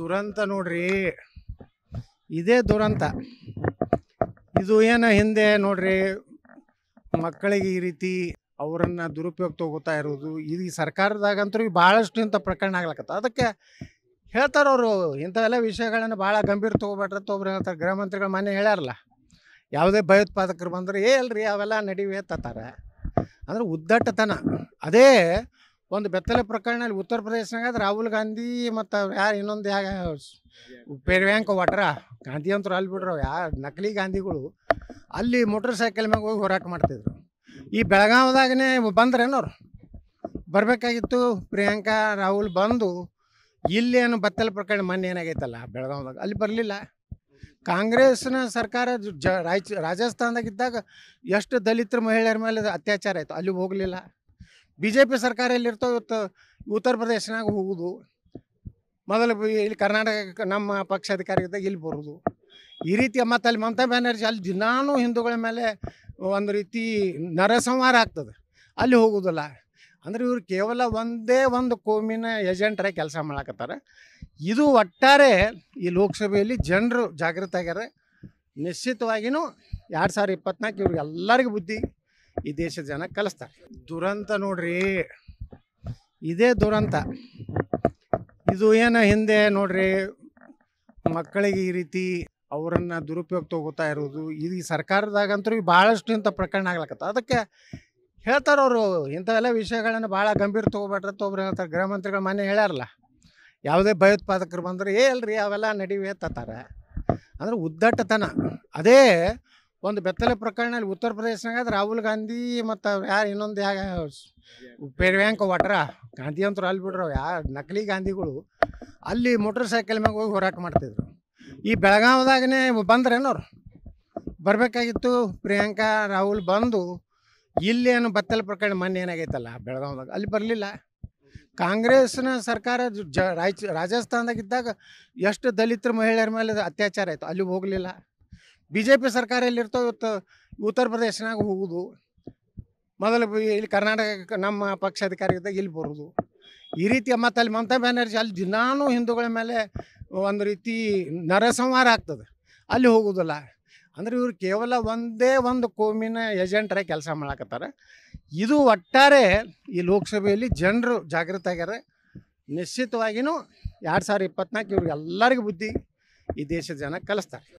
ದುರಂತ ನೋಡ್ರಿ ಇದೇ ದುರಂತ ಇದು ಏನು ಹಿಂದೆ ನೋಡ್ರಿ ಮಕ್ಕಳಿಗೆ ಈ ರೀತಿ ಅವರನ್ನು ದುರುಪಯೋಗ ತಗೋತಾ ಇರೋದು ಇದು ಈ ಸರ್ಕಾರದಾಗಂತೂ ಭಾಳಷ್ಟು ಇಂಥ ಪ್ರಕರಣ ಆಗ್ಲಕತ್ತ ಅದಕ್ಕೆ ಹೇಳ್ತಾರೆ ಅವರು ಇಂಥವೆಲ್ಲ ವಿಷಯಗಳನ್ನು ಭಾಳ ಗಂಭೀರ ಅಂತ ಒಬ್ರು ಹೇಳ್ತಾರೆ ಗೃಹ ಮಂತ್ರಿಗಳು ಮನೆ ಹೇಳ್ಯಾರಲ್ಲ ಯಾವುದೇ ಭಯೋತ್ಪಾದಕರು ಬಂದ್ರೆ ಏ ಅಲ್ರಿ ಅವೆಲ್ಲ ನಡಿವೆ ಅಂತಾರೆ ಅಂದ್ರೆ ಉದ್ದಟ್ಟತನ ಅದೇ ಒಂದು ಬೆತ್ತಲೆ ಪ್ರಕರಣ ಅಲ್ಲಿ ಉತ್ತರ ಪ್ರದೇಶನಾಗ ರಾಹುಲ್ ಗಾಂಧಿ ಮತ್ತು ಯಾರು ಇನ್ನೊಂದು ಯಾ ಪೇರ್ವ್ಯಾಂಕ ವಟ್ರ ಗಾಂಧಿ ಅಂತರು ಅಲ್ಲಿ ಬಿಡ್ರು ಯಾರು ನಕಲಿ ಗಾಂಧಿಗಳು ಅಲ್ಲಿ ಮೋಟ್ರ್ ಸೈಕಲ್ ಮ್ಯಾಗ ಹೋಗಿ ಹೋರಾಟ ಮಾಡ್ತಿದ್ರು ಈ ಬೆಳಗಾವ್ದಾಗನೇ ಬಂದ್ರೇನವ್ರು ಬರಬೇಕಾಗಿತ್ತು ಪ್ರಿಯಾಂಕಾ ರಾಹುಲ್ ಬಂದು ಇಲ್ಲೇನು ಬತ್ತಲ ಪ್ರಕರಣ ಮೊನ್ನೆ ಏನಾಗೈತಲ್ಲ ಬೆಳಗಾವ್ದಾಗ ಅಲ್ಲಿ ಬರಲಿಲ್ಲ ಕಾಂಗ್ರೆಸ್ನ ಸರ್ಕಾರ ಜ ರಾಜಸ್ಥಾನದಾಗಿದ್ದಾಗ ಎಷ್ಟು ದಲಿತರ ಮಹಿಳೆಯರ ಮೇಲೆ ಅತ್ಯಾಚಾರ ಆಯಿತು ಅಲ್ಲಿ ಹೋಗಲಿಲ್ಲ ಬಿ ಜೆ ಪಿ ಸರ್ಕಾರ ಎಲ್ಲಿರ್ತೋ ಇವತ್ತು ಉತ್ತರ ಪ್ರದೇಶನಾಗ ಹೋಗುದು ಮೊದಲು ಇಲ್ಲಿ ಕರ್ನಾಟಕ ನಮ್ಮ ಪಕ್ಷ ಅಧಿಕಾರಿ ಇಲ್ಲಿ ಬರೋದು ಈ ರೀತಿ ಮತ್ತು ಅಲ್ಲಿ ಮಮತಾ ಬ್ಯಾನರ್ಜಿ ಅಲ್ಲಿ ದಿನಾನೂ ಹಿಂದೂಗಳ ಮೇಲೆ ಒಂದು ರೀತಿ ನರಸಂಹಾರ ಆಗ್ತದೆ ಅಲ್ಲಿ ಹೋಗುವುದಿಲ್ಲ ಅಂದ್ರೆ ಇವರು ಕೇವಲ ಒಂದೇ ಒಂದು ಕೋಮಿನ ಏಜೆಂಟರಾಗಿ ಕೆಲಸ ಮಾಡಕತ್ತಾರೆ ಇದು ಒಟ್ಟಾರೆ ಈ ಲೋಕಸಭೆಯಲ್ಲಿ ಜನರು ಜಾಗೃತ ಆಗ್ಯಾರ ನಿಶ್ಚಿತವಾಗಿಯೂ ಎರಡು ಸಾವಿರದ ಇಪ್ಪತ್ನಾಲ್ಕು ಇವ್ರಿಗೆಲ್ಲರಿಗೂ ಬುದ್ಧಿ ಈ ದೇಶದ ಜನ ಕಲಿಸ್ತಾರೆ ದುರಂತ ನೋಡ್ರಿ ಇದೇ ದುರಂತ ಇದು ಏನು ಹಿಂದೆ ನೋಡ್ರಿ ಮಕ್ಕಳಿಗೆ ಈ ರೀತಿ ಅವರನ್ನು ದುರುಪಯೋಗ ತಗೋತಾ ಇರೋದು ಇದು ಈ ಸರ್ಕಾರದಾಗಂತೂ ಭಾಳಷ್ಟು ಇಂಥ ಪ್ರಕರಣ ಆಗ್ಲಕತ್ತ ಅದಕ್ಕೆ ಹೇಳ್ತಾರೆ ಅವರು ಇಂಥವೆಲ್ಲ ವಿಷಯಗಳನ್ನು ಭಾಳ ಗಂಭೀರ ಅಂತ ಒಬ್ಬರು ಹೇಳ್ತಾರೆ ಗೃಹ ಮಂತ್ರಿಗಳು ಮನೆ ಹೇಳ್ಯಾರಲ್ಲ ಯಾವುದೇ ಭಯೋತ್ಪಾದಕರು ಬಂದರೆ ಏ ಅಲ್ರಿ ಅವೆಲ್ಲ ನಡಿವೆ ತತ್ತಾರೆ ಅಂದರೆ ಉದ್ದಟ್ಟತನ ಅದೇ ಒಂದು ಬೆತ್ತಲೆ ಪ್ರಕರಣ ಅಲ್ಲಿ ಉತ್ತರ ಪ್ರದೇಶನಾಗ ರಾಹುಲ್ ಗಾಂಧಿ ಮತ್ತು ಯಾರು ಇನ್ನೊಂದು ಯಾ ಪೇರ್ವ್ಯಾಂಕ ವಾಟ್ರ ಗಾಂಧಿ ಅಂತ ಅಲ್ಲಿ ಬಿಡ್ರ ಯಾ ನಕಲಿ ಗಾಂಧಿಗಳು ಅಲ್ಲಿ ಮೋಟ್ರ್ ಸೈಕಲ್ ಮ್ಯಾಗ ಹೋಗಿ ಹೋರಾಟ ಮಾಡ್ತಿದ್ರು ಈ ಬೆಳಗಾವ್ದಾಗನೇ ಬಂದ್ರೇನವ್ರು ಬರಬೇಕಾಗಿತ್ತು ಪ್ರಿಯಾಂಕಾ ರಾಹುಲ್ ಬಂದು ಇಲ್ಲಿ ಏನು ಬತ್ತಲ ಪ್ರಕರಣ ಮೊನ್ನೆ ಏನಾಗೈತಲ್ಲ ಬೆಳಗಾವ್ದಾಗ ಅಲ್ಲಿ ಬರಲಿಲ್ಲ ಕಾಂಗ್ರೆಸ್ನ ಸರ್ಕಾರ ಜ ರಾಜಸ್ಥಾನದಾಗಿದ್ದಾಗ ಎಷ್ಟು ದಲಿತರ ಮಹಿಳೆಯರ ಮೇಲೆ ಅತ್ಯಾಚಾರ ಆಯಿತು ಅಲ್ಲಿ ಹೋಗಲಿಲ್ಲ ಬಿ ಜೆ ಪಿ ಸರ್ಕಾರ ಎಲ್ಲಿರ್ತೋ ಇವತ್ತು ಉತ್ತರ ಪ್ರದೇಶನಾಗ ಹೋಗುದು ಮೊದಲು ಇಲ್ಲಿ ಕರ್ನಾಟಕ ನಮ್ಮ ಪಕ್ಷ ಅಧಿಕಾರಿ ಇದ್ದಾಗ ಇಲ್ಲಿ ಬರೋದು ಈ ರೀತಿ ಮತ್ತು ಅಲ್ಲಿ ಮಮತಾ ಬ್ಯಾನರ್ಜಿ ಅಲ್ಲಿ ದಿನಾನೂ ಹಿಂದೂಗಳ ಮೇಲೆ ಒಂದು ರೀತಿ ನರಸಂಹಾರ ಆಗ್ತದೆ ಅಲ್ಲಿ ಹೋಗುವುದಿಲ್ಲ ಅಂದರೆ ಇವರು ಕೇವಲ ಒಂದೇ ಒಂದು ಕೋಮಿನ ಏಜೆಂಟ್ರಾಗಿ ಕೆಲಸ ಮಾಡಾಕತ್ತಾರೆ ಇದು ಒಟ್ಟಾರೆ ಈ ಲೋಕಸಭೆಯಲ್ಲಿ ಜನರು ಜಾಗೃತ ಆಗ್ಯಾರ ನಿಶ್ಚಿತವಾಗಿಯೂ ಎರಡು ಸಾವಿರದ ಇಪ್ಪತ್ನಾಲ್ಕು ಇವ್ರಿಗೆಲ್ಲರಿಗೂ ಬುದ್ಧಿ ಈ ದೇಶದ ಜನ ಕಲಿಸ್ತಾರೆ